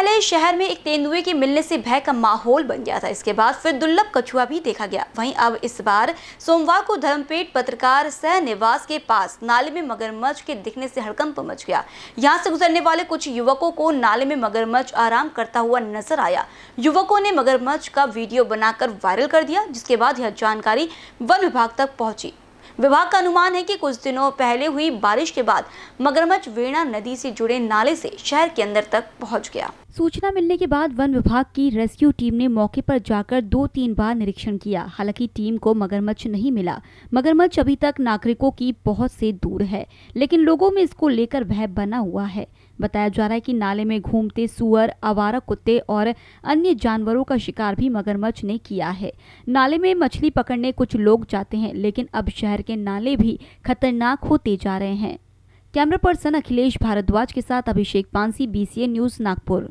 पहले शहर में एक तेंदुए के मिलने से भय का माहौल बन गया था इसके बाद फिर दुर्लभ कछुआ भी देखा गया वहीं अब इस बार सोमवार को धर्मपेट पत्रकार सह निवास के पास नाले में मगरमच्छ के दिखने से हड़कंप मच गया यहाँ से गुजरने वाले कुछ युवकों को नाले में मगरमच्छ आराम करता हुआ नजर आया युवकों ने मगरमच्छ का वीडियो बनाकर वायरल कर दिया जिसके बाद यह जानकारी वन विभाग तक पहुंची विभाग का अनुमान है कि कुछ दिनों पहले हुई बारिश के बाद मगरमच्छ वेणा नदी से जुड़े नाले से शहर के अंदर तक पहुंच गया सूचना मिलने के बाद वन विभाग की रेस्क्यू टीम ने मौके पर जाकर दो तीन बार निरीक्षण किया हालांकि टीम को मगरमच्छ नहीं मिला मगरमच्छ अभी तक नागरिकों की बहुत से दूर है लेकिन लोगों में इसको लेकर भय बना हुआ है बताया जा रहा है कि नाले में घूमते सुअर आवारा कुत्ते और अन्य जानवरों का शिकार भी मगरमच्छ ने किया है नाले में मछली पकड़ने कुछ लोग जाते हैं लेकिन अब शहर शहर के नाले भी खतरनाक होते जा रहे हैं कैमरा पर्सन अखिलेश भारद्वाज के साथ अभिषेक पांसी बीसीए न्यूज़ नागपुर